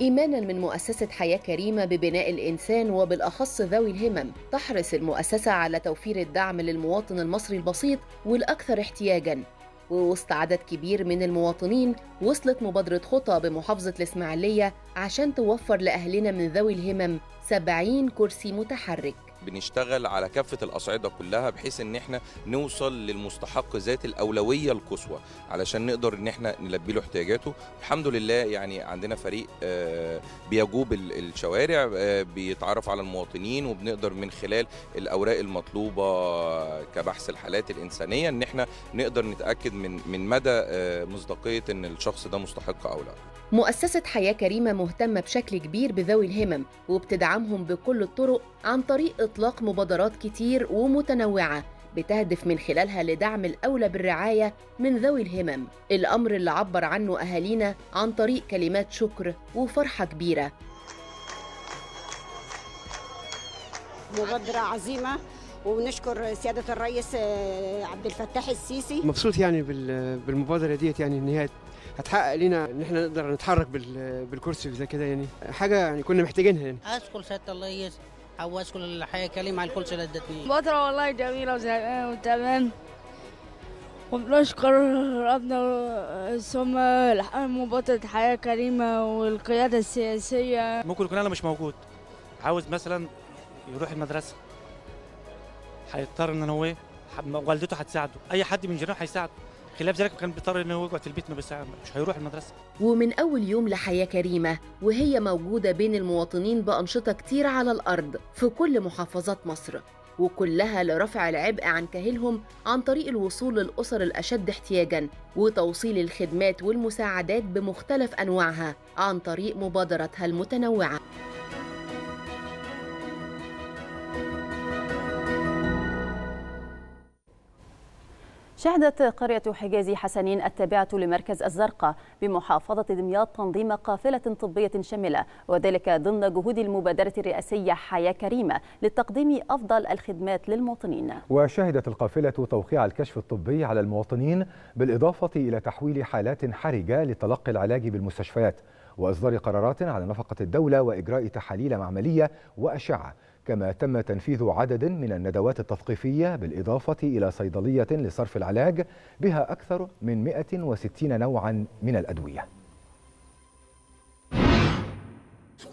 إيمانا من مؤسسة حياة كريمة ببناء الإنسان وبالأخص ذوي الهمم تحرص المؤسسة على توفير الدعم للمواطن المصري البسيط والأكثر احتياجا ووسط عدد كبير من المواطنين وصلت مبادرة خطى بمحافظة الإسماعيلية عشان توفر لأهلنا من ذوي الهمم 70 كرسي متحرك بنشتغل على كافه الاصعده كلها بحيث ان احنا نوصل للمستحق ذات الاولويه القصوى علشان نقدر ان احنا نلبي له احتياجاته الحمد لله يعني عندنا فريق آه، بيجوب الشوارع آه، بيتعرف على المواطنين وبنقدر من خلال الاوراق المطلوبه كبحث الحالات الانسانيه ان احنا نقدر نتاكد من من مدى آه، مصداقيه ان الشخص ده مستحق او لا مؤسسة حياة كريمة مهتمة بشكل كبير بذوي الهمم وبتدعمهم بكل الطرق عن طريق إطلاق مبادرات كتير ومتنوعة بتهدف من خلالها لدعم الأولى بالرعاية من ذوي الهمم الأمر اللي عبر عنه أهالينا عن طريق كلمات شكر وفرحة كبيرة مبادرة عظيمة ونشكر سيادة الرئيس آه، عبد الفتاح السيسي مبسوط يعني بالمبادرة ديت يعني ان هي هتحقق لنا ان احنا نقدر نتحرك بالكرسي زي كده يعني حاجة يعني كنا محتاجينها يعني اشكر سيادة الرئيس حواس كل الحياه كلمه على الكل شيء لدتني فتره والله جميله وزهقانه وتمام وبنشكر ربنا ثم مبادرة حياة كريمة والقيادة السياسية ممكن يكون أنا مش موجود عاوز مثلا يروح المدرسة هيضطر إن هو والدته هتساعده أي حد من جيرانه هيساعده خلاف ذلك كان بيضطر انه يقعد في البيت ما بس مش هيروح المدرسه ومن اول يوم لحياه كريمه وهي موجوده بين المواطنين بانشطه كتير على الارض في كل محافظات مصر وكلها لرفع العبء عن كاهلهم عن طريق الوصول للأسر الأشد احتياجاً وتوصيل الخدمات والمساعدات بمختلف أنواعها عن طريق مبادرتها المتنوعة شهدت قرية حجازي حسنين التابعة لمركز الزرقاء بمحافظة دمياط تنظيم قافلة طبية شاملة وذلك ضمن جهود المبادرة الرئاسية حياة كريمة لتقديم أفضل الخدمات للمواطنين وشهدت القافلة توقيع الكشف الطبي على المواطنين بالإضافة إلى تحويل حالات حرجة لتلقي العلاج بالمستشفيات وإصدار قرارات على نفقة الدولة وإجراء تحاليل معملية وأشعة كما تم تنفيذ عدد من الندوات التثقيفية بالإضافة إلى صيدلية لصرف العلاج بها أكثر من 160 نوعا من الأدوية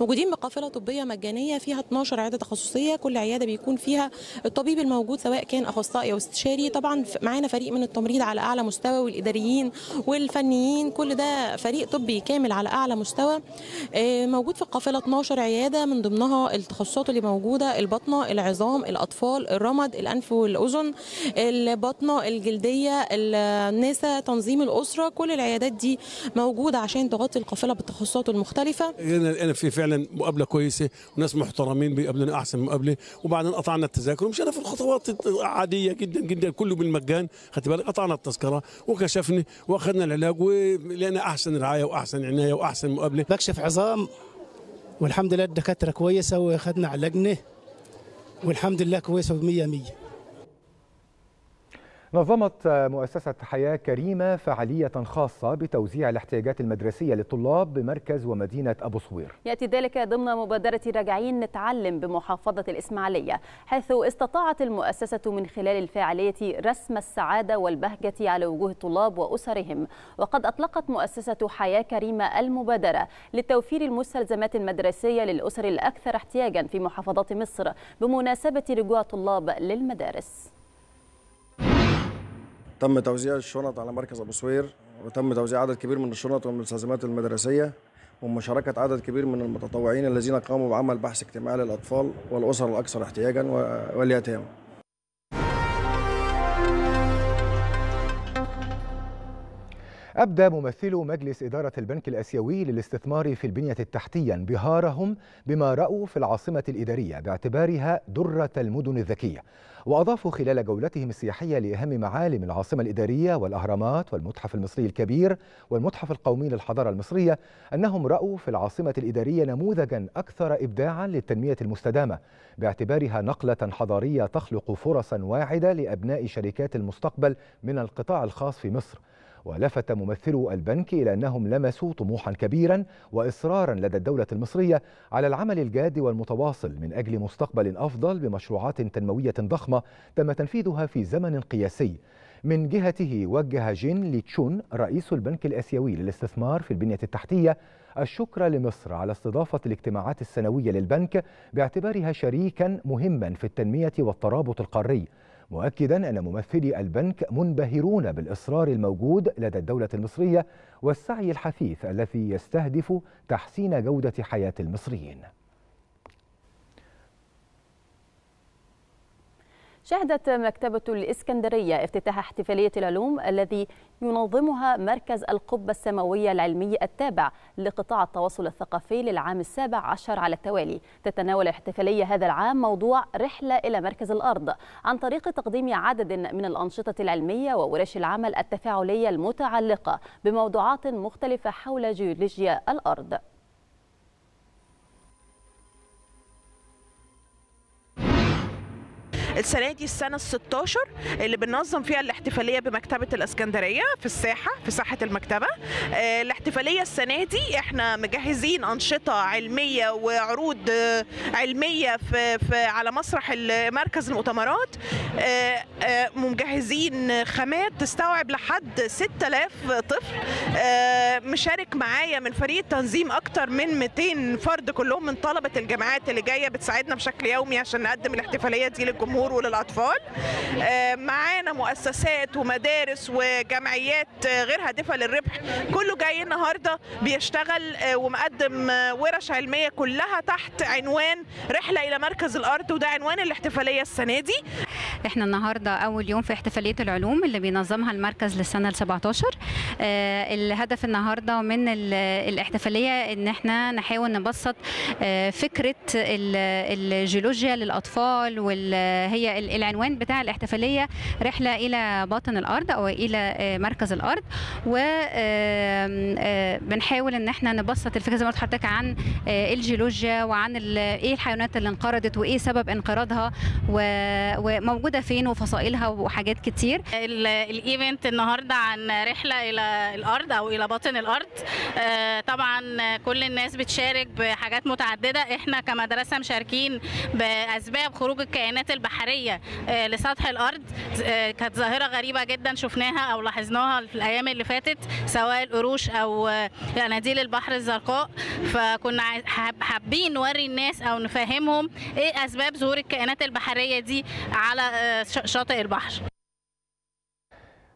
موجودين بقافله طبيه مجانيه فيها 12 عياده تخصصيه كل عياده بيكون فيها الطبيب الموجود سواء كان اخصائي او استشاري طبعا معانا فريق من التمريض على اعلى مستوى والاداريين والفنيين كل ده فريق طبي كامل على اعلى مستوى آه، موجود في القافله 12 عياده من ضمنها التخصصات اللي موجوده البطنه العظام الاطفال الرمد الانف والاذن البطنه الجلديه النساء تنظيم الاسره كل العيادات دي موجوده عشان تغطي القافله بالتخصصات المختلفه هنا في فعلا مقابله كويسه وناس محترمين بيقابلونا احسن مقابله وبعدين قطعنا التذاكر ومشينا في الخطوات عاديه جدا جدا كله بالمجان خدت بالك قطعنا التذكره وكشفنا واخذنا العلاج ولقينا احسن رعايه واحسن عنايه واحسن مقابله بكشف عظام والحمد لله الدكاتره كويسه واخذنا علاجنا والحمد لله كويسه 100 نظمت مؤسسة حياة كريمة فعالية خاصة بتوزيع الاحتياجات المدرسية للطلاب بمركز ومدينة أبو صوير يأتي ذلك ضمن مبادرة راجعين نتعلم بمحافظة الإسماعيلية حيث استطاعت المؤسسة من خلال الفاعلية رسم السعادة والبهجة على وجوه الطلاب وأسرهم وقد أطلقت مؤسسة حياة كريمة المبادرة لتوفير المستلزمات المدرسية للأسر الأكثر احتياجا في محافظات مصر بمناسبة رجوع طلاب للمدارس تم توزيع الشنط على مركز ابو سوير وتم توزيع عدد كبير من الشنط والملتزمات المدرسيه ومشاركة عدد كبير من المتطوعين الذين قاموا بعمل بحث اجتماعي للأطفال والأسر الأكثر احتياجا واليتامى أبدى ممثلو مجلس إدارة البنك الأسيوي للاستثمار في البنية التحتية انبهارهم بما رأوا في العاصمة الإدارية باعتبارها درة المدن الذكية وأضافوا خلال جولتهم السياحية لأهم معالم العاصمة الإدارية والأهرامات والمتحف المصري الكبير والمتحف القومي للحضارة المصرية أنهم رأوا في العاصمة الإدارية نموذجا أكثر إبداعا للتنمية المستدامة باعتبارها نقلة حضارية تخلق فرصا واعدة لأبناء شركات المستقبل من القطاع الخاص في مصر ولفت ممثلو البنك إلى أنهم لمسوا طموحا كبيرا وإصرارا لدى الدولة المصرية على العمل الجاد والمتواصل من أجل مستقبل أفضل بمشروعات تنموية ضخمة تم تنفيذها في زمن قياسي من جهته وجه جين ليتشون رئيس البنك الآسيوي للاستثمار في البنية التحتية الشكر لمصر على استضافة الاجتماعات السنوية للبنك باعتبارها شريكا مهما في التنمية والترابط القاري مؤكدا أن ممثلي البنك منبهرون بالإصرار الموجود لدى الدولة المصرية والسعي الحثيث الذي يستهدف تحسين جودة حياة المصريين شهدت مكتبة الإسكندرية افتتاح احتفالية العلوم الذي ينظمها مركز القبة السماوية العلمي التابع لقطاع التواصل الثقافي للعام السابع عشر على التوالي تتناول الاحتفالية هذا العام موضوع رحلة إلى مركز الأرض عن طريق تقديم عدد من الأنشطة العلمية وورش العمل التفاعلية المتعلقة بموضوعات مختلفة حول جيولوجيا الأرض السنه دي السنه ال 16 اللي بننظم فيها الاحتفاليه بمكتبه الاسكندريه في الساحه في ساحه المكتبه آه، الاحتفاليه السنه دي احنا مجهزين انشطه علميه وعروض آه، علميه في, في على مسرح مركز المؤتمرات آه، مجهزين خامات تستوعب لحد 6000 طفل مشارك معايا من فريق تنظيم اكتر من 200 فرد كلهم من طلبه الجامعات اللي جايه بتساعدنا بشكل يومي عشان نقدم الاحتفاليه دي للجمهور للجمهور وللأطفال آه، معانا مؤسسات ومدارس وجمعيات آه، غير هادفة للربح كله جاي النهاردة بيشتغل آه، ومقدم ورش علمية كلها تحت عنوان رحلة إلى مركز الأرض وده عنوان الاحتفالية السنة دي احنا النهارده اول يوم في احتفاليه العلوم اللي بينظمها المركز للسنه ال 17 الهدف النهارده من الاحتفاليه ان احنا نحاول نبسط فكره الجيولوجيا للاطفال وال هي العنوان بتاع الاحتفاليه رحله الى باطن الارض او الى آه، مركز الارض وبنحاول آه، ان احنا نبسط الفكره زي ما قلت عن آه، الجيولوجيا وعن ايه الحيوانات اللي انقرضت وايه سبب انقراضها وموجوده فين وفصائلها وحاجات كتير الايفنت النهارده عن رحله الى الارض او الى باطن الارض طبعا كل الناس بتشارك بحاجات متعدده احنا كمدرسه مشاركين باسباب خروج الكائنات البحريه بحريه آه، لسطح الارض آه، كانت ظاهره غريبه جدا شفناها او لاحظناها في الايام اللي فاتت سواء القروش او اناديل آه، البحر الزرقاء فكنا حابين نوري الناس او نفهمهم ايه اسباب ظهور الكائنات البحريه دي على شاطئ البحر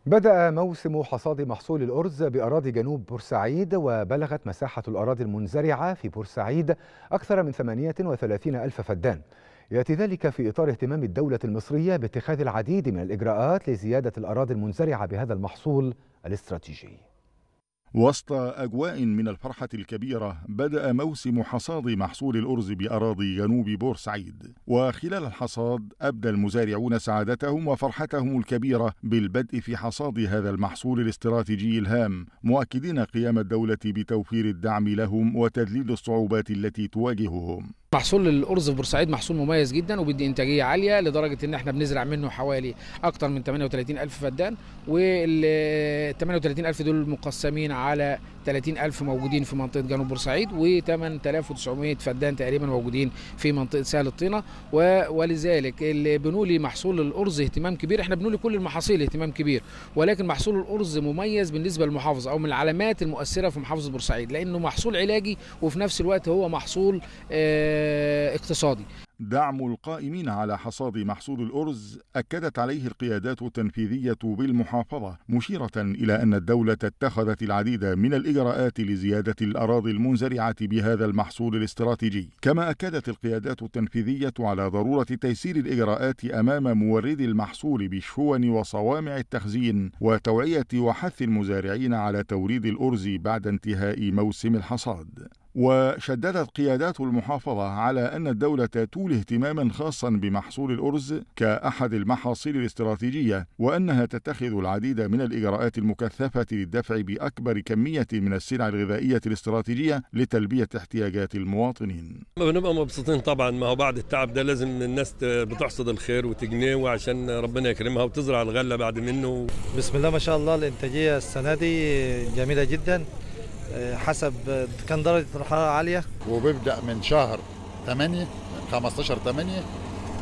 بدأ موسم حصاد محصول الأرز بأراضي جنوب بورسعيد وبلغت مساحة الأراضي المنزرعة في بورسعيد أكثر من 38 ألف فدان يأتي ذلك في إطار اهتمام الدولة المصرية باتخاذ العديد من الإجراءات لزيادة الأراضي المنزرعة بهذا المحصول الاستراتيجي وسط أجواء من الفرحة الكبيرة بدأ موسم حصاد محصول الأرز بأراضي جنوب بورسعيد وخلال الحصاد أبدى المزارعون سعادتهم وفرحتهم الكبيرة بالبدء في حصاد هذا المحصول الاستراتيجي الهام مؤكدين قيام الدولة بتوفير الدعم لهم وتذليل الصعوبات التي تواجههم محصول الارز في بورسعيد محصول مميز جدا وبيدي انتاجيه عاليه لدرجه ان احنا بنزرع منه حوالي اكتر من 38 الف فدان وال 38 الف دول مقسمين على 30000 موجودين في منطقه جنوب بورسعيد و8900 فدان تقريبا موجودين في منطقه سهل الطينه ولذلك اللي بنولي محصول الارز اهتمام كبير احنا بنولي كل المحاصيل اهتمام كبير ولكن محصول الارز مميز بالنسبه للمحافظه او من العلامات المؤثره في محافظه بورسعيد لانه محصول علاجي وفي نفس الوقت هو محصول اه اقتصادي دعم القائمين على حصاد محصول الأرز أكدت عليه القيادات التنفيذية بالمحافظة مشيرة إلى أن الدولة اتخذت العديد من الإجراءات لزيادة الأراضي المنزرعة بهذا المحصول الاستراتيجي كما أكدت القيادات التنفيذية على ضرورة تيسير الإجراءات أمام موردي المحصول بالشون وصوامع التخزين وتوعية وحث المزارعين على توريد الأرز بعد انتهاء موسم الحصاد وشددت قيادات المحافظة على أن الدولة تولي اهتماما خاصا بمحصول الأرز كأحد المحاصيل الاستراتيجية وأنها تتخذ العديد من الإجراءات المكثفة للدفع بأكبر كمية من السلع الغذائية الاستراتيجية لتلبية احتياجات المواطنين بنبقى مبسوطين طبعا ما هو بعد التعب ده لازم الناس بتحصد الخير وتجنيه وعشان ربنا يكرمها وتزرع الغلة بعد منه بسم الله ما شاء الله الإنتاجية السنة دي جميلة جدا آه، حسب كان درجه الحراره عاليه وبيبدا من شهر 8 15 8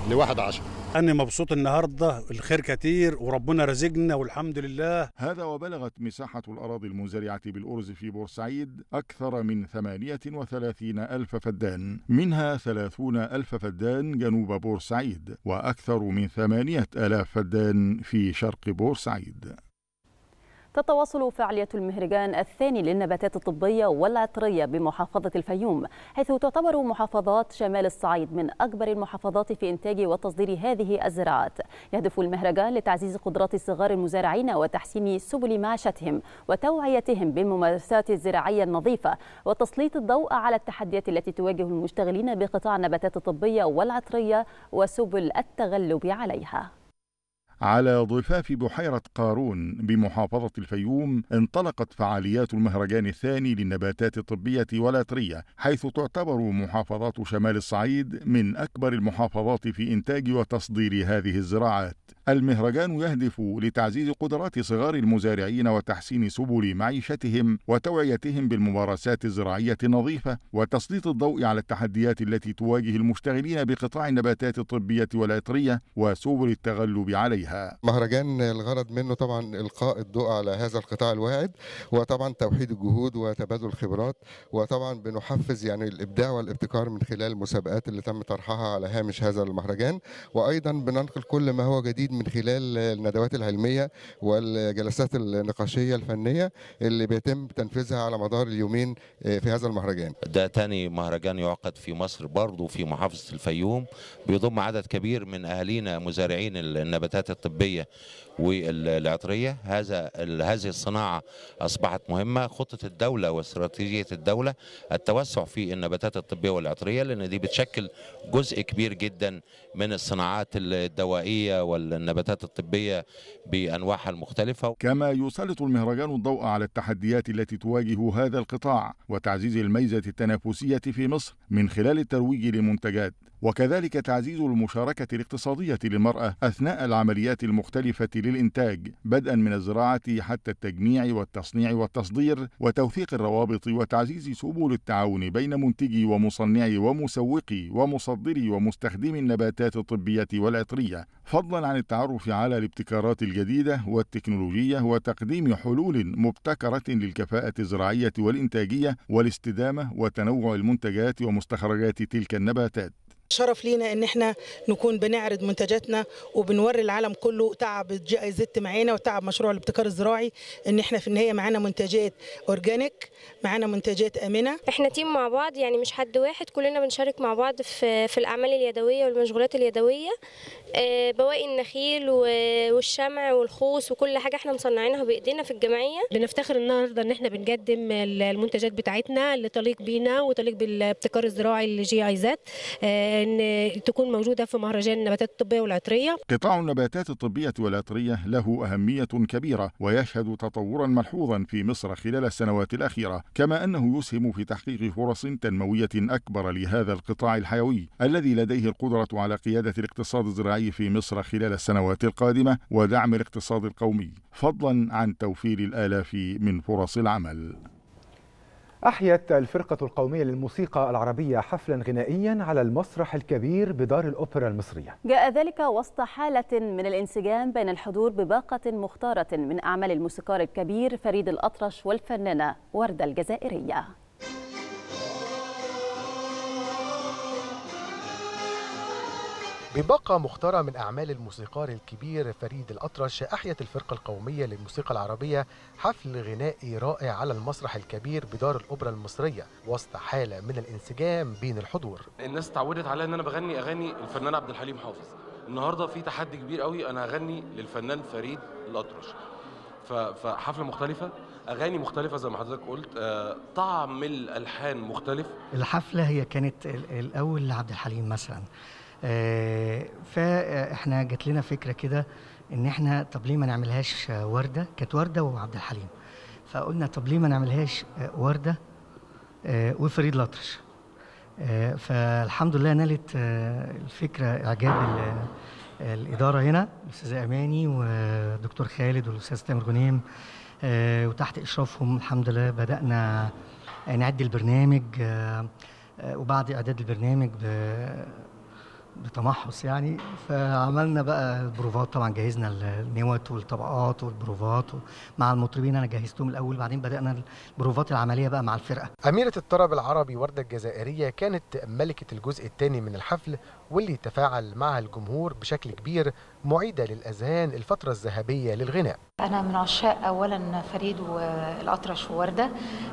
ل 1 10 أنا مبسوط النهاردة الخير كتير وربنا رزقنا والحمد لله هذا وبلغت مساحة الأراضي المزارعة بالأرز في بورسعيد أكثر من 38 ألف فدان منها 30 ألف فدان جنوب بورسعيد وأكثر من 8 ألاف فدان في شرق بورسعيد تتواصل فعالية المهرجان الثاني للنباتات الطبية والعطرية بمحافظة الفيوم حيث تعتبر محافظات شمال الصعيد من أكبر المحافظات في إنتاج وتصدير هذه الزراعات يهدف المهرجان لتعزيز قدرات صغار المزارعين وتحسين سبل معاشتهم وتوعيتهم بالممارسات الزراعية النظيفة وتسليط الضوء على التحديات التي تواجه المشتغلين بقطاع النباتات الطبية والعطرية وسبل التغلب عليها على ضفاف بحيرة قارون بمحافظة الفيوم انطلقت فعاليات المهرجان الثاني للنباتات الطبية والأطرية حيث تعتبر محافظات شمال الصعيد من أكبر المحافظات في إنتاج وتصدير هذه الزراعات المهرجان يهدف لتعزيز قدرات صغار المزارعين وتحسين سبل معيشتهم وتوعيتهم بالممارسات الزراعية النظيفة وتسليط الضوء على التحديات التي تواجه المشتغلين بقطاع النباتات الطبية والعطرية وسبل التغلب عليها مهرجان الغرض منه طبعا إلقاء الضوء على هذا القطاع الواعد وطبعا توحيد الجهود وتبادل الخبرات وطبعا بنحفز يعني الإبداع والابتكار من خلال المسابقات اللي تم طرحها على هامش هذا المهرجان وأيضا بننقل كل ما هو جديد من خلال الندوات العلميه والجلسات النقاشيه الفنيه اللي بيتم تنفيذها على مدار اليومين آه، في هذا المهرجان. ده تاني مهرجان يعقد في مصر برضه في محافظه الفيوم بيضم عدد كبير من اهالينا مزارعين النباتات الطبيه والعطريه هذا هذه الصناعه اصبحت مهمه خطه الدوله واستراتيجيه الدوله التوسع في النباتات الطبيه والعطريه لان دي بتشكل جزء كبير جدا من الصناعات الدوائيه والنباتات الطبيه بانواعها المختلفه كما يسلط المهرجان الضوء على التحديات التي تواجه هذا القطاع وتعزيز الميزه التنافسيه في مصر من خلال الترويج لمنتجات وكذلك تعزيز المشاركة الاقتصادية للمرأة أثناء العمليات المختلفة للإنتاج بدءا من الزراعة حتى التجميع والتصنيع والتصدير وتوثيق الروابط وتعزيز سبل التعاون بين منتجي ومصنعي ومسوقي ومصدري ومستخدمي النباتات الطبية والعطرية فضلا عن التعرف على الابتكارات الجديدة والتكنولوجية وتقديم حلول مبتكرة للكفاءة الزراعية والإنتاجية والاستدامة وتنوع المنتجات ومستخرجات تلك النباتات شرف لينا ان احنا نكون بنعرض منتجاتنا وبنوري العالم كله تعب جي اي زد معانا وتعب مشروع الابتكار الزراعي ان احنا في النهايه معانا منتجات اورجانيك معانا منتجات امنه احنا تيم مع بعض يعني مش حد واحد كلنا بنشارك مع بعض في في الاعمال اليدويه والمشغولات اليدويه آه، بواقي النخيل والشمع والخوص وكل حاجه احنا مصنعينها بايدينا في الجمعيه بنفتخر النهارده ان احنا بنقدم المنتجات بتاعتنا اللي تليق بينا وتليق بالابتكار الزراعي الجي اي زد ان تكون موجوده في مهرجان النباتات الطبيه والعطريه قطاع النباتات الطبيه والعطريه له اهميه كبيره ويشهد تطورا ملحوظا في مصر خلال السنوات الاخيره كما انه يسهم في تحقيق فرص تنمويه اكبر لهذا القطاع الحيوي الذي لديه القدره على قياده الاقتصاد الزراعي في مصر خلال السنوات القادمه ودعم الاقتصاد القومي فضلا عن توفير الالاف من فرص العمل أحيت الفرقة القومية للموسيقى العربية حفلا غنائيا على المسرح الكبير بدار الأوبرا المصرية جاء ذلك وسط حالة من الانسجام بين الحضور بباقة مختارة من أعمال الموسيقار الكبير فريد الأطرش والفنانة وردة الجزائرية بباقة مختارة من أعمال الموسيقار الكبير فريد الأطرش أحيت الفرقة القومية للموسيقى العربية حفل غنائي رائع على المسرح الكبير بدار الأوبرا المصرية وسط حالة من الانسجام بين الحضور الناس اتعودت على أن أنا بغني أغاني الفنان عبد الحليم حافظ النهاردة في تحدي كبير قوي أنا هغني للفنان فريد الأطرش فحفلة مختلفة اغاني مختلفه زي ما حضرتك قلت آه، طعم الالحان مختلف الحفله هي كانت الاول لعبد الحليم مثلا آه، فاحنا آه، جات لنا فكره كده ان احنا طب ليه ما نعملهاش آه، ورده كانت ورده وعبد الحليم فقلنا طب ليه ما نعملهاش ورده وفريد لطرش فالحمد لله نالت الفكره اعجاب الاداره هنا الاستاذ اماني والدكتور خالد والاستاذ تامر غنيم وتحت اشرافهم الحمد لله بدانا نعد البرنامج وبعد اعداد البرنامج بتمحص يعني فعملنا بقى بروفات طبعا جهزنا النوت والطبقات والبروفات مع المطربين انا جهزتهم الاول بعدين بدانا البروفات العمليه بقى مع الفرقه اميره الطرب العربي ورده الجزائريه كانت ملكه الجزء الثاني من الحفل واللي تفاعل معها الجمهور بشكل كبير معيدة للأذهان الفترة الذهبية للغناء أنا من عشاق أولا فريد الأطرش ووردة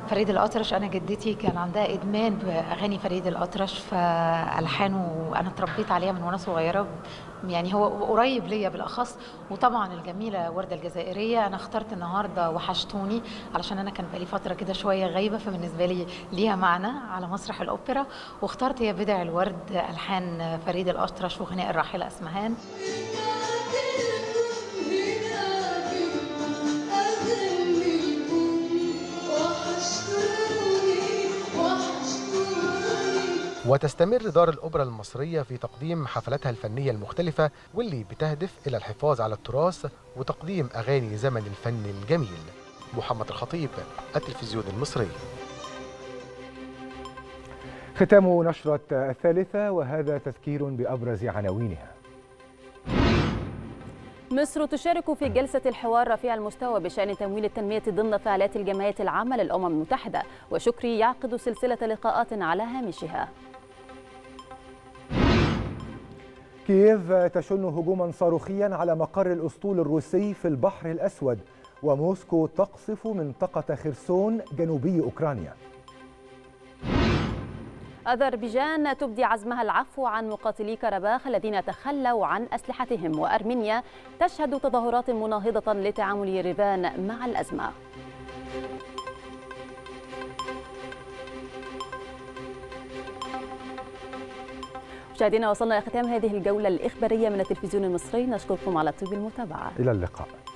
فريد الأطرش أنا جدتي كان عندها إدمان بأغاني فريد الأطرش فألحانه أنا تربيت عليها من وأنا صغيرة يعني هو قريب ليا بالاخص وطبعا الجميله ورده الجزائريه انا اخترت النهارده وحشتوني علشان انا كان بقالي فتره كده شويه غايبه فبالنسبه لي ليها معنى على مسرح الاوبرا واخترت يا بدع الورد الحان فريد الاطرش وغناء الراحله اسمهان وتستمر دار الأوبرا المصرية في تقديم حفلاتها الفنية المختلفة واللي بتهدف إلى الحفاظ على التراث وتقديم أغاني زمن الفن الجميل محمد الخطيب التلفزيون المصري ختام نشرة الثالثة وهذا تذكير بأبرز عناوينها مصر تشارك في جلسة الحوار رفيع المستوى بشأن تمويل التنمية ضمن فعاليات الجمعية العامة للأمم المتحدة وشكري يعقد سلسلة لقاءات على هامشها كييف تشن هجوما صاروخيا على مقر الأسطول الروسي في البحر الأسود وموسكو تقصف منطقة خرسون جنوبي أوكرانيا أذربيجان تبدي عزمها العفو عن مقاتلي كرباخ الذين تخلوا عن أسلحتهم وأرمينيا تشهد تظاهرات مناهضة لتعامل ريفان مع الأزمة مشاهدينا وصلنا لختام هذه الجولة الإخبارية من التلفزيون المصري نشكركم على طيب المتابعة إلى اللقاء